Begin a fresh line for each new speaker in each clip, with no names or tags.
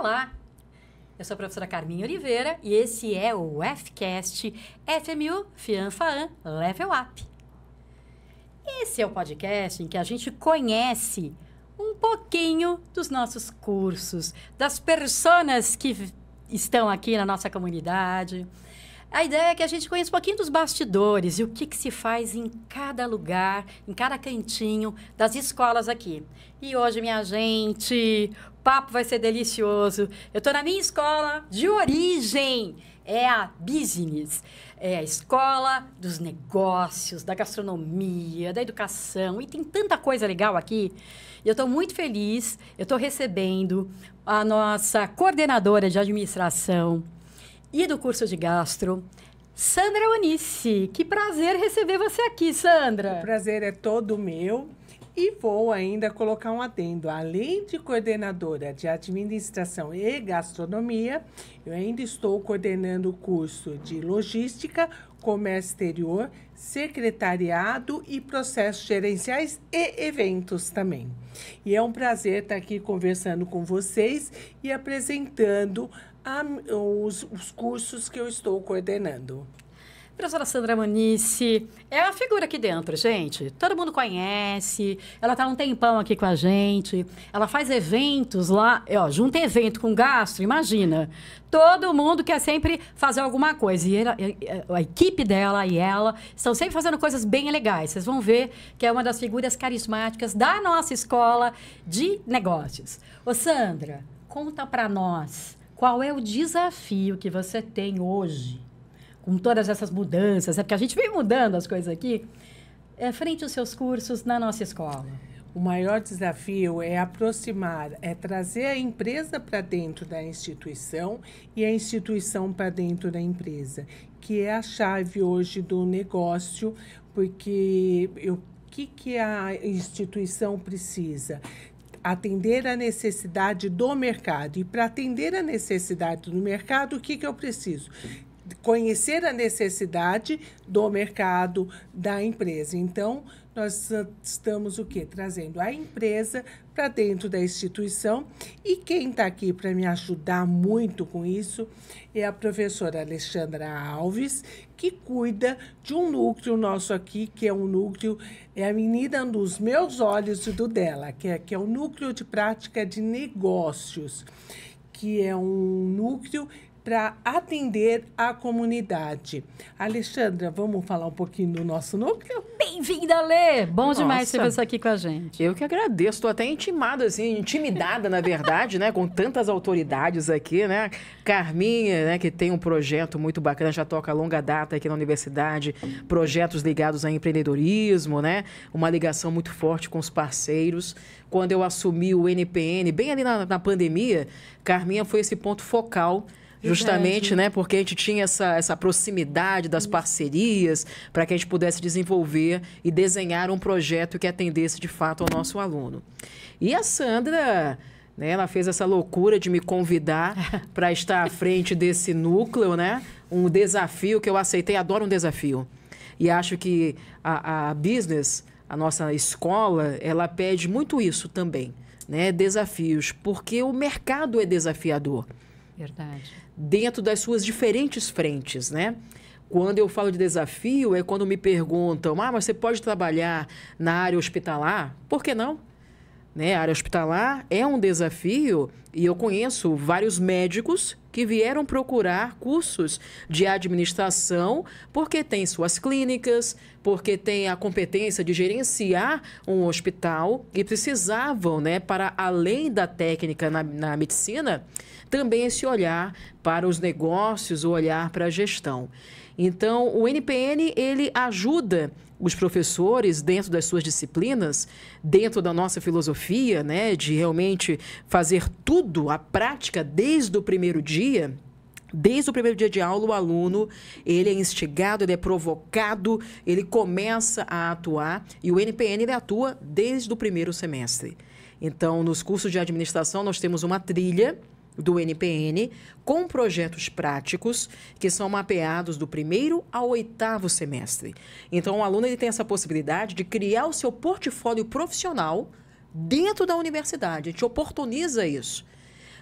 falar. Eu sou a professora Carminha Oliveira e esse é o FCast FMU FIANFAAN Level Up. Esse é o podcast em que a gente conhece um pouquinho dos nossos cursos, das pessoas que estão aqui na nossa comunidade, a ideia é que a gente conheça um pouquinho dos bastidores e o que, que se faz em cada lugar, em cada cantinho das escolas aqui. E hoje, minha gente, o papo vai ser delicioso. Eu estou na minha escola de origem, é a Business. É a escola dos negócios, da gastronomia, da educação. E tem tanta coisa legal aqui. E eu estou muito feliz, eu estou recebendo a nossa coordenadora de administração, e do curso de gastro,
Sandra Onice. Que prazer receber você aqui, Sandra. O prazer é todo meu. E vou ainda colocar um adendo. Além de coordenadora de administração e gastronomia, eu ainda estou coordenando o curso de logística, comércio exterior, secretariado e processos gerenciais e eventos também. E é um prazer estar aqui conversando com vocês e apresentando a, os, os cursos que eu estou coordenando.
Professora Sandra Manice é uma figura aqui dentro, gente. Todo mundo conhece. Ela está um tempão aqui com a gente. Ela faz eventos lá. É, ó, junta evento com gasto, imagina. Todo mundo quer sempre fazer alguma coisa. E ela, a equipe dela e ela estão sempre fazendo coisas bem legais. Vocês vão ver que é uma das figuras carismáticas da nossa escola de negócios. Ô, Sandra, conta para nós qual é o desafio que você tem hoje, com todas essas mudanças? É porque a gente vem mudando as coisas aqui, é, frente aos seus cursos na nossa
escola. O maior desafio é aproximar, é trazer a empresa para dentro da instituição e a instituição para dentro da empresa, que é a chave hoje do negócio, porque o que, que a instituição precisa? atender a necessidade do mercado. E para atender a necessidade do mercado, o que, que eu preciso? Conhecer a necessidade do mercado da empresa. Então, nós ah, estamos o que? Trazendo a empresa para dentro da instituição. E quem está aqui para me ajudar muito com isso é a professora Alexandra Alves, que cuida de um núcleo nosso aqui, que é um núcleo, é a menina dos meus olhos e do dela, que é, que é o núcleo de prática de negócios, que é um núcleo para atender a comunidade. Alexandra, vamos falar um pouquinho do nosso núcleo? Bem-vinda, Lê! Bom Nossa. demais ter você aqui
com a gente. Eu que agradeço. Estou até intimada, assim, intimidada, na verdade, né? Com tantas autoridades aqui, né? Carminha, né? Que tem um projeto muito bacana, já toca longa data aqui na universidade. Projetos ligados a empreendedorismo, né? Uma ligação muito forte com os parceiros. Quando eu assumi o NPN, bem ali na, na pandemia, Carminha foi esse ponto focal justamente, né? Porque a gente tinha essa, essa proximidade das parcerias para que a gente pudesse desenvolver e desenhar um projeto que atendesse de fato ao nosso aluno. E a Sandra. Né, ela fez essa loucura de me convidar para estar à frente desse núcleo, né? Um desafio que eu aceitei, adoro um desafio. E acho que a, a business, a nossa escola, ela pede muito isso também, né? Desafios, porque o mercado é desafiador. Verdade. Dentro das suas diferentes frentes, né? Quando eu falo de desafio, é quando me perguntam: ah, mas você pode trabalhar na área hospitalar? Por que não? Né? A área hospitalar é um desafio e eu conheço vários médicos que vieram procurar cursos de administração porque tem suas clínicas, porque tem a competência de gerenciar um hospital e precisavam, né, para além da técnica na, na medicina, também esse olhar para os negócios, o olhar para a gestão. Então, o NPN ele ajuda os professores, dentro das suas disciplinas, dentro da nossa filosofia, né, de realmente fazer tudo, a prática, desde o primeiro dia, Desde o primeiro dia de aula, o aluno ele é instigado, ele é provocado, ele começa a atuar e o NPN ele atua desde o primeiro semestre. Então, nos cursos de administração, nós temos uma trilha do NPN com projetos práticos que são mapeados do primeiro ao oitavo semestre. Então, o aluno ele tem essa possibilidade de criar o seu portfólio profissional dentro da universidade. A gente oportuniza isso.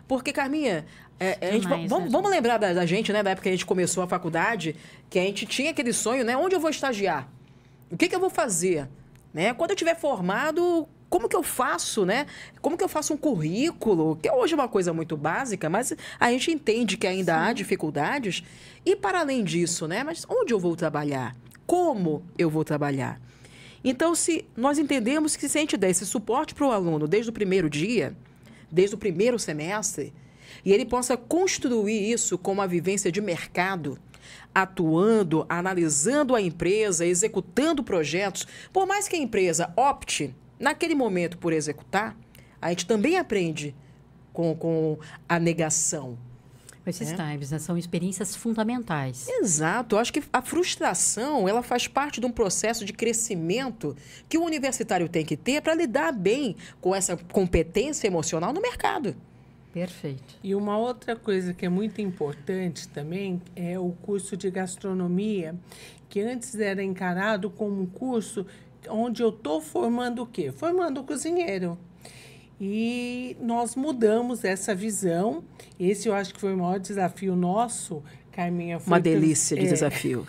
Porque, Carminha, é, é gente, vamos, né? vamos, lembrar da, da, gente, né? Da época que a gente começou a faculdade, que a gente tinha aquele sonho, né? Onde eu vou estagiar? O que, que eu vou fazer? Né? Quando eu tiver formado, como que eu faço, né? Como que eu faço um currículo? Que é hoje é uma coisa muito básica, mas a gente entende que ainda Sim. há dificuldades. E para além disso, né? Mas onde eu vou trabalhar? Como eu vou trabalhar? Então, se nós entendemos que se a gente der esse suporte para o aluno desde o primeiro dia, desde o primeiro semestre, e ele possa construir isso com uma vivência de mercado, atuando, analisando a empresa, executando projetos, por mais que a empresa opte Naquele momento, por executar, a gente também aprende com, com a negação. Esses é? times né, são experiências fundamentais. Exato. Eu acho que a frustração ela faz parte de um processo de crescimento que o universitário tem que ter para lidar bem com essa competência emocional no mercado.
Perfeito.
E uma outra coisa que é muito importante também é o curso de gastronomia, que antes era encarado como um curso onde eu estou formando o quê? Formando o cozinheiro. E nós mudamos essa visão. Esse eu acho que foi o maior desafio nosso, Carminha. Foi Uma delícia de é... desafio.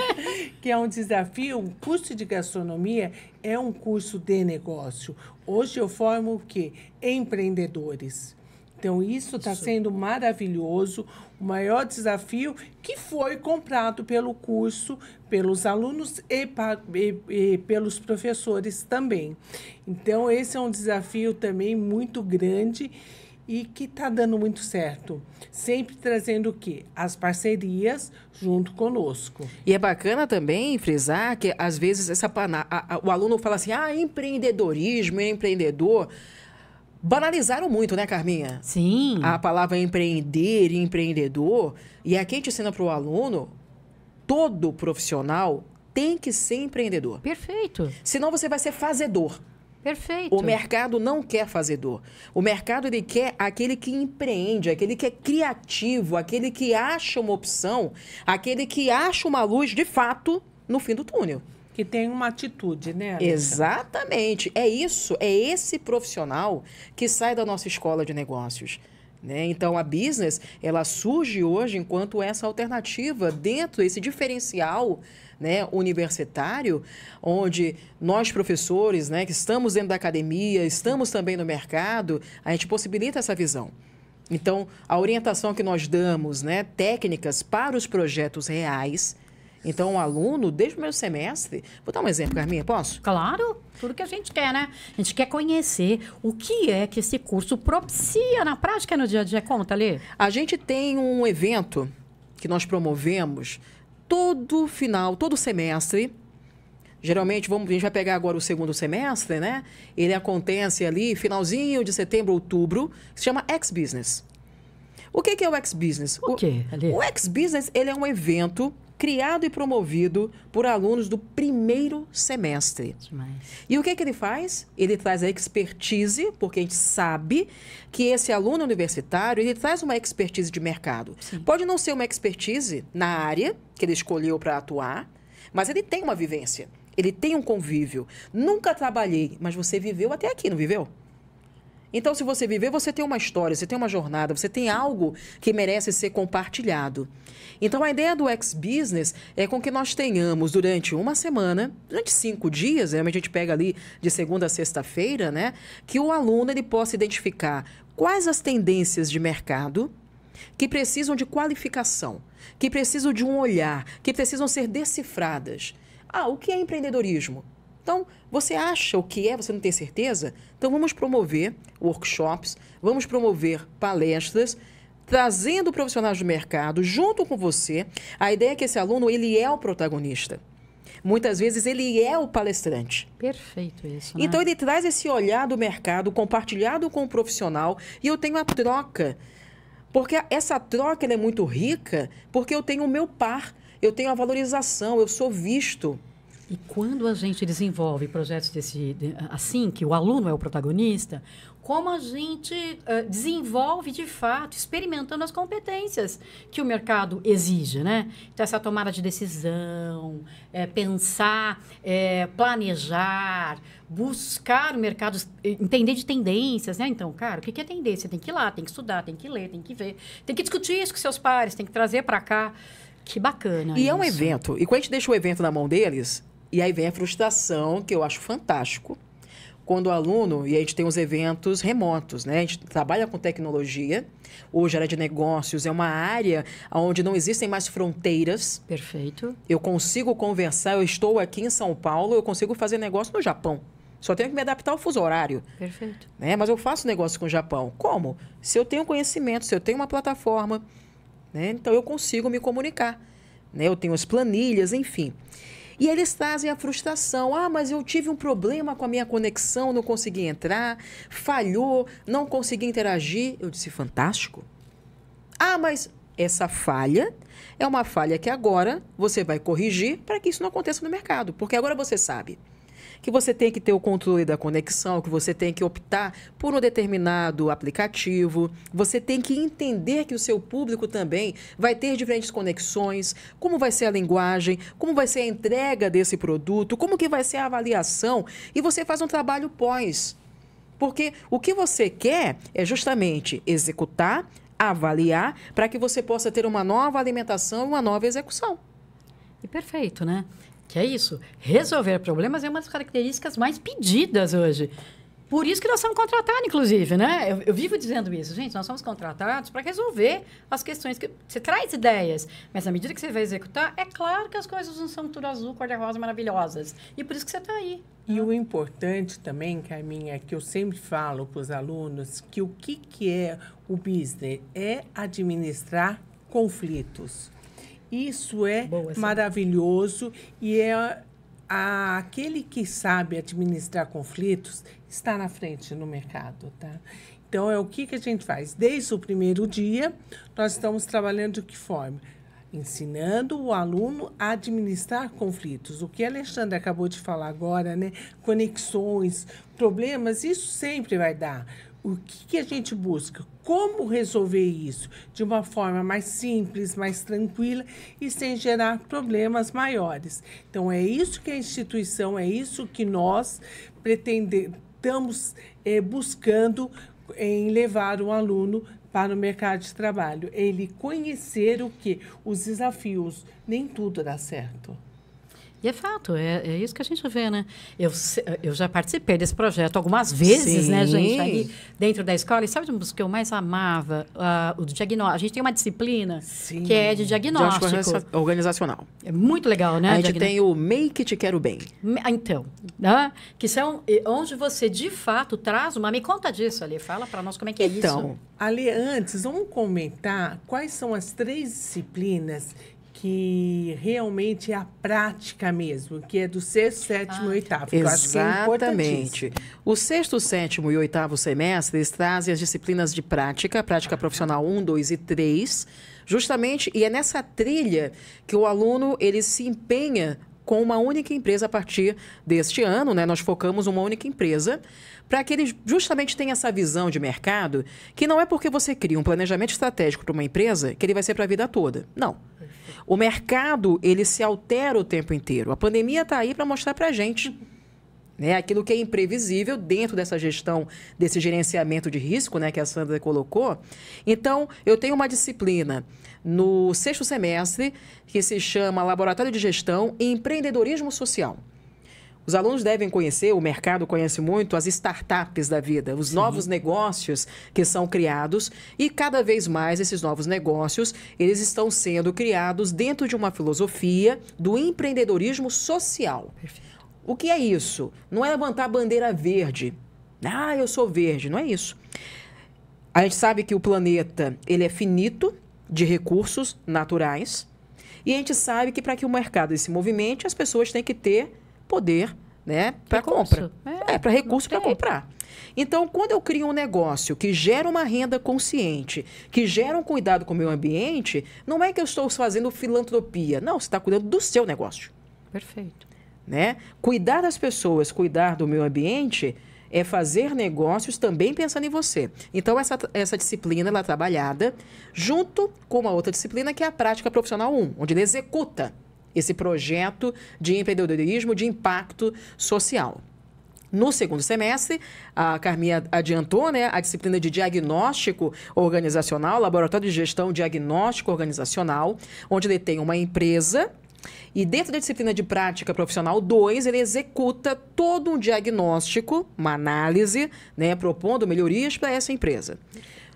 que é um desafio, um curso de gastronomia é um curso de negócio. Hoje eu formo o quê? Empreendedores. Então, isso está sendo maravilhoso. O maior desafio que foi comprado pelo curso, pelos alunos e, e, e, pelos professores também. Então, esse é um desafio também muito grande e que está dando muito certo. Sempre trazendo o quê? As parcerias junto conosco.
E é bacana também frisar que, às vezes, essa o aluno fala assim, ah, empreendedorismo, empreendedor banalizaram muito, né, Carminha? Sim. A palavra empreender e empreendedor. E aqui é a gente ensina para o aluno, todo profissional tem que ser empreendedor. Perfeito. Senão você vai ser fazedor.
Perfeito. O mercado
não quer fazedor. O mercado ele quer aquele que empreende, aquele que é criativo, aquele que acha uma opção, aquele que acha uma luz de fato no fim do túnel
que tem uma atitude, né?
Exatamente. É isso, é esse profissional que sai da nossa escola de negócios. Né? Então a business ela surge hoje enquanto essa alternativa dentro desse diferencial né, universitário, onde nós professores né, que estamos dentro da academia, estamos também no mercado, a gente possibilita essa visão. Então a orientação que nós damos, né, técnicas para os projetos reais,
então, o aluno, desde o primeiro semestre. Vou dar um exemplo, Carminha, posso? Claro, tudo que a gente quer, né? A gente quer conhecer o que é que esse curso propicia na prática no dia a dia. Conta, Lê. A gente tem um evento que nós promovemos todo
final, todo semestre. Geralmente, vamos, a gente vai pegar agora o segundo semestre, né? Ele acontece ali, finalzinho de setembro, outubro, que se chama X-Business. O que, que é o X-Business? O, quê? Ali? O X-Business, ele é um evento criado e promovido por alunos do primeiro semestre. Demais. E o que, que ele faz? Ele traz a expertise, porque a gente sabe que esse aluno universitário, ele traz uma expertise de mercado. Sim. Pode não ser uma expertise na área que ele escolheu para atuar, mas ele tem uma vivência, ele tem um convívio. Nunca trabalhei, mas você viveu até aqui, não viveu? Então, se você viver, você tem uma história, você tem uma jornada, você tem algo que merece ser compartilhado. Então, a ideia do ex-business é com que nós tenhamos durante uma semana, durante cinco dias, realmente a gente pega ali de segunda a sexta-feira, né? Que o aluno ele possa identificar quais as tendências de mercado que precisam de qualificação, que precisam de um olhar, que precisam ser decifradas. Ah, o que é empreendedorismo? Então, você acha o que é, você não tem certeza? Então, vamos promover workshops, vamos promover palestras, trazendo profissionais do mercado junto com você. A ideia é que esse aluno, ele é o protagonista. Muitas vezes ele é o palestrante.
Perfeito isso.
Né? Então ele traz esse olhar do mercado compartilhado com o profissional e eu tenho a troca. Porque essa troca é muito rica, porque eu tenho o meu par, eu tenho a valorização,
eu sou visto. E quando a gente desenvolve projetos desse, assim, que o aluno é o protagonista, como a gente uh, desenvolve de fato, experimentando as competências que o mercado exige, né? Então, essa tomada de decisão, é, pensar, é, planejar, buscar o mercado, é, entender de tendências, né? Então, cara, o que é tendência? Tem que ir lá, tem que estudar, tem que ler, tem que ver, tem que discutir isso com seus pares, tem que trazer para cá. Que bacana. E isso. é um
evento. E quando a gente deixa o evento na mão deles, e aí vem a frustração, que eu acho fantástico, quando o aluno, e a gente tem os eventos remotos, né? A gente trabalha com tecnologia, hoje a de negócios é uma área onde não existem mais fronteiras. Perfeito. Eu consigo conversar, eu estou aqui em São Paulo, eu consigo fazer negócio no Japão. Só tenho que me adaptar ao fuso horário. Perfeito. Né? Mas eu faço negócio com o Japão. Como? Se eu tenho conhecimento, se eu tenho uma plataforma, né? então eu consigo me comunicar. Né? Eu tenho as planilhas, enfim. E eles trazem a frustração. Ah, mas eu tive um problema com a minha conexão, não consegui entrar, falhou, não consegui interagir. Eu disse, fantástico. Ah, mas essa falha é uma falha que agora você vai corrigir para que isso não aconteça no mercado, porque agora você sabe que você tem que ter o controle da conexão, que você tem que optar por um determinado aplicativo, você tem que entender que o seu público também vai ter diferentes conexões, como vai ser a linguagem, como vai ser a entrega desse produto, como que vai ser a avaliação, e você faz um trabalho pós. Porque o que você quer é justamente executar, avaliar, para que você possa ter uma nova alimentação e uma nova execução.
E perfeito, né? Que é isso. Resolver problemas é uma das características mais pedidas hoje. Por isso que nós somos contratados, inclusive, né? Eu, eu, vivo dizendo isso, gente. Nós somos contratados para resolver as questões que você traz ideias, mas à medida que você vai executar, é claro que as coisas não são tudo azul, cor-de-rosa, maravilhosas. E por isso que você está aí.
E o importante também, Carminha, é que eu sempre falo para os alunos que o que que é o business é administrar conflitos. Isso é, é Boa, maravilhoso e é a, aquele que sabe administrar conflitos está na frente no mercado, tá? Então é o que que a gente faz? Desde o primeiro dia nós estamos trabalhando de que forma? ensinando o aluno a administrar conflitos. O que a Alexandra acabou de falar agora, né? Conexões, problemas, isso sempre vai dar o que, que, a gente busca? Como resolver isso de uma forma mais simples, mais tranquila e sem gerar problemas maiores? Então, é isso que a instituição, é isso que nós pretendemos é, buscando em levar o aluno para o mercado de trabalho. Ele conhecer o que? Os desafios. Nem tudo dá certo.
E é fato, é, é isso que a gente vê, né? Eu, eu já participei desse projeto algumas vezes, né, Sim. né, gente? Aí dentro da escola. E sabe o que eu mais amava? Uh, o diagnóstico. A gente tem uma disciplina Sim. que é de diagnóstico. diagnóstico
organizacional. É
muito legal, né? A gente tem o Make Te Quero Bem. Ah, então, né? que são onde você, de fato, traz uma... Me conta disso, Ali. Fala para nós como é que então, é isso. Então,
Ali, antes, vamos comentar quais são as três disciplinas que realmente é a prática mesmo, que é do sexto, sétimo ah, e tá. oitavo. É Exatamente.
É o sexto, sétimo e oitavo semestres trazem as disciplinas de prática, prática profissional 1, 2 e 3, justamente, e é nessa trilha que o aluno ele se empenha com uma única empresa a partir deste ano, né? Nós focamos uma única empresa para que eles justamente tenham essa visão de mercado que não é porque você cria um planejamento estratégico para uma empresa que ele vai ser para a vida toda. Não. O mercado ele se altera o tempo inteiro. A pandemia está aí para mostrar para a gente né? Aquilo que é imprevisível dentro dessa gestão, desse gerenciamento de risco né, que a Sandra colocou. Então, eu tenho uma disciplina no sexto semestre que se chama Laboratório de Gestão e Empreendedorismo Social. Os alunos devem conhecer, o mercado conhece muito as startups da vida, os Sim. novos negócios que são criados e cada vez mais esses novos negócios, eles estão sendo criados dentro de uma filosofia do empreendedorismo social. Perfeito. O que é isso? Não é levantar a bandeira verde. Ah, eu sou verde. Não é isso. A gente sabe que o planeta ele é finito de recursos naturais e a gente sabe que para que o mercado se movimente as pessoas têm que ter poder, né, para compra, é, é para recurso para comprar. Então, quando eu crio um negócio que gera uma renda consciente, que gera um cuidado com o meio ambiente, não é que eu estou fazendo filantropia. Não, você está cuidando do seu negócio. Perfeito né? Cuidar das pessoas, cuidar do meio ambiente é fazer negócios também pensando em você. Então essa, essa disciplina ela é trabalhada junto com uma outra disciplina que é a prática profissional 1, onde ele executa esse projeto de empreendedorismo de impacto social. No segundo semestre, a Carminha adiantou né, a disciplina de diagnóstico organizacional, laboratório de gestão diagnóstico organizacional, onde ele tem uma empresa e dentro da disciplina de prática profissional 2, ele executa todo um diagnóstico, uma análise, né, propondo melhorias para essa empresa.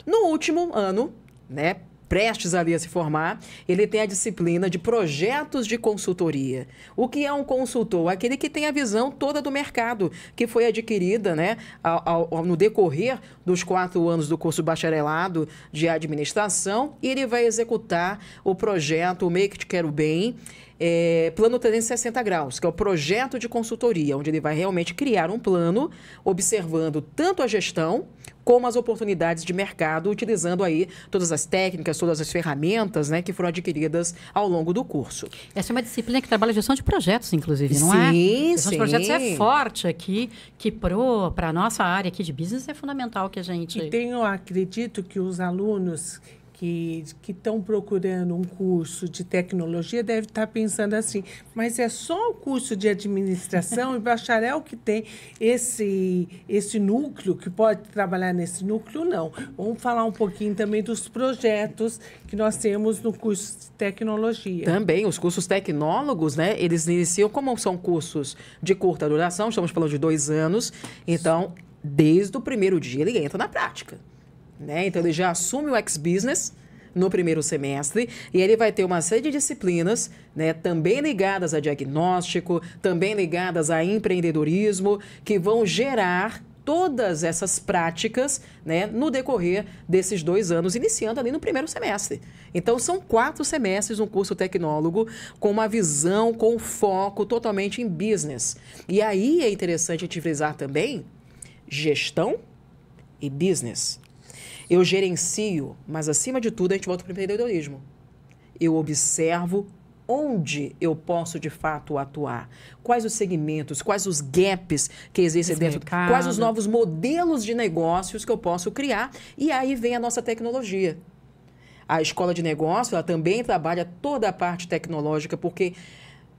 No último ano, né, prestes ali a se formar, ele tem a disciplina de projetos de consultoria. O que é um consultor? Aquele que tem a visão toda do mercado, que foi adquirida né, ao, ao, no decorrer dos quatro anos do curso bacharelado de administração, e ele vai executar o projeto O Meio Te Quero Bem. É, plano 360 graus, que é o projeto de consultoria, onde ele vai realmente criar um plano, observando tanto a gestão como as oportunidades de mercado, utilizando aí todas as técnicas, todas as ferramentas né, que foram adquiridas ao longo do curso. Essa é uma disciplina que trabalha
gestão de projetos, inclusive, não é? sim, é? Gestão sim. de projetos é forte aqui, que para a nossa área aqui de business é fundamental que a gente... E tenho,
acredito que os alunos que estão procurando um curso de tecnologia deve estar tá pensando assim, mas é só o curso de administração e bacharel que tem esse, esse núcleo, que pode trabalhar nesse núcleo? Não. Vamos falar um pouquinho também dos projetos que nós temos no curso de tecnologia. Também,
os cursos tecnólogos, né? Eles iniciam, como são cursos de curta duração, estamos falando de dois anos, então, desde o primeiro dia ele entra na prática. Né? Então, ele já assume o ex-business no primeiro semestre e ele vai ter uma série de disciplinas, né, também ligadas a diagnóstico, também ligadas a empreendedorismo, que vão gerar todas essas práticas né, no decorrer desses dois anos, iniciando ali no primeiro semestre. Então, são quatro semestres um curso tecnólogo com uma visão, com foco totalmente em business. E aí é interessante a gente frisar também gestão e business. Eu gerencio, mas acima de tudo a gente volta para o empreendedorismo. Eu observo onde eu posso de fato atuar, quais os segmentos, quais os gaps que existem Esse dentro, mercado. quais os novos modelos de negócios que eu posso criar. E aí vem a nossa tecnologia. A escola de negócio ela também trabalha toda a parte tecnológica, porque,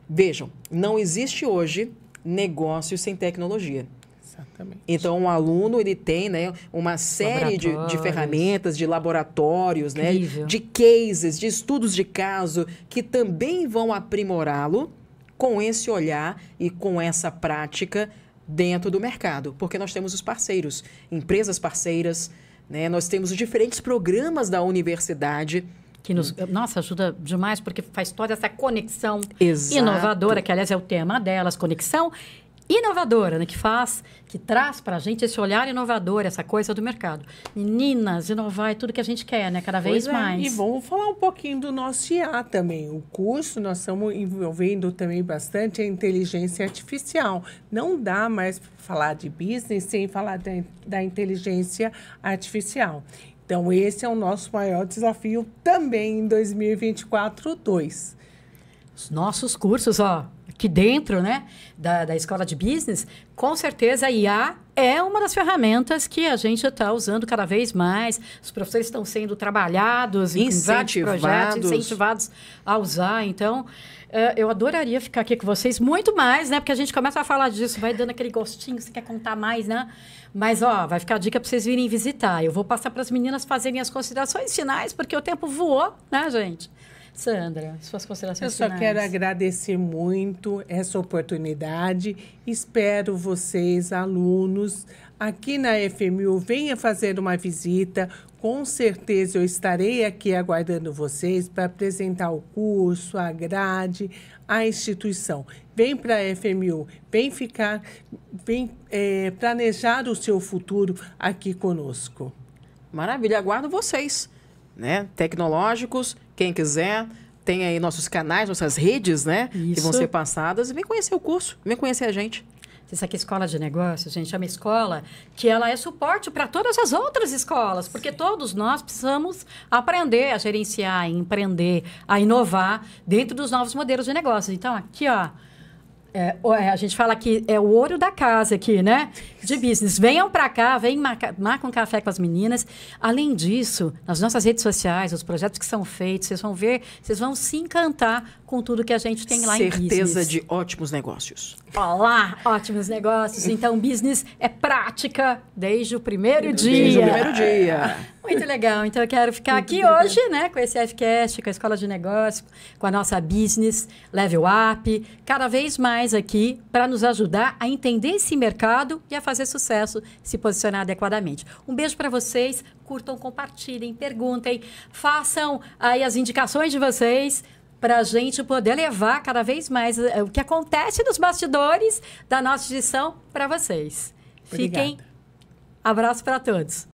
vejam, não existe hoje negócio sem tecnologia. Exatamente. Então, o um aluno ele tem né, uma série de, de ferramentas, de laboratórios, né, de cases, de estudos de caso, que também vão aprimorá-lo com esse olhar e com essa prática dentro do mercado, porque nós temos os parceiros, empresas parceiras, né? nós temos os diferentes programas da universidade.
Que nos, nossa, ajuda demais, porque faz toda essa conexão Exato. inovadora, que aliás é o tema delas, conexão inovadora, né? que faz, que traz para a gente esse olhar inovador, essa coisa do mercado. Meninas, inovar é tudo que a gente quer, né? Cada vez pois é, mais. É. E
vamos falar um pouquinho do nosso IA também. O curso, nós estamos envolvendo também bastante a inteligência artificial. Não dá mais falar de business sem falar da inteligência artificial. Então, esse é o nosso maior desafio também em 2024-2. Os nossos cursos,
ó, que dentro né, da, da escola de business, com certeza a IA é uma das ferramentas que a gente está usando cada vez mais. Os professores estão sendo trabalhados, incentivados, projetos, incentivados a usar. Então, eh, eu adoraria ficar aqui com vocês muito mais, né? Porque a gente começa a falar disso, vai dando aquele gostinho, você quer contar mais, né? Mas, ó, vai ficar a dica para vocês virem visitar. Eu vou passar para as meninas fazerem as considerações finais, porque o tempo voou, né, gente?
Sandra, suas considerações Eu só finais. quero agradecer muito essa oportunidade. Espero vocês, alunos, aqui na FMU, venha fazer uma visita. Com certeza eu estarei aqui aguardando vocês para apresentar o curso, a grade, a instituição. Vem para a FMU, vem ficar, vem é, planejar o seu futuro aqui conosco. Maravilha, aguardo vocês, né?
Tecnológicos quem quiser, tem aí nossos canais, nossas redes, né? Isso. Que vão ser
passadas. vem conhecer o curso, vem conhecer a gente. Essa aqui é escola de negócios, gente, é uma escola que ela é suporte para todas as outras escolas, porque todos nós precisamos aprender a gerenciar, a empreender, a inovar dentro dos novos modelos de negócios. Então, aqui, ó, é, é, a gente fala que é o ouro da casa aqui, né? De business. Venham para cá, vem marca, marca um café com as meninas. Além disso, nas nossas redes sociais, os projetos que são feitos, vocês vão ver, vocês vão se encantar com tudo que a gente tem lá Certeza em Certeza de
ótimos negócios.
Olá, ótimos negócios. Então, business é prática desde o primeiro desde dia. Desde o primeiro dia. Muito legal. Então, eu quero ficar Muito aqui legal. hoje, né, com esse Fcast, com a Escola de Negócios, com a nossa business level up, cada vez mais aqui para nos ajudar a entender esse mercado e a fazer sucesso, se posicionar adequadamente. Um beijo para vocês. Curtam, compartilhem, perguntem, façam aí as indicações de vocês para a gente poder levar cada vez mais eh, o que acontece nos bastidores da nossa edição para vocês. Obrigada. Fiquem. Abraço para todos.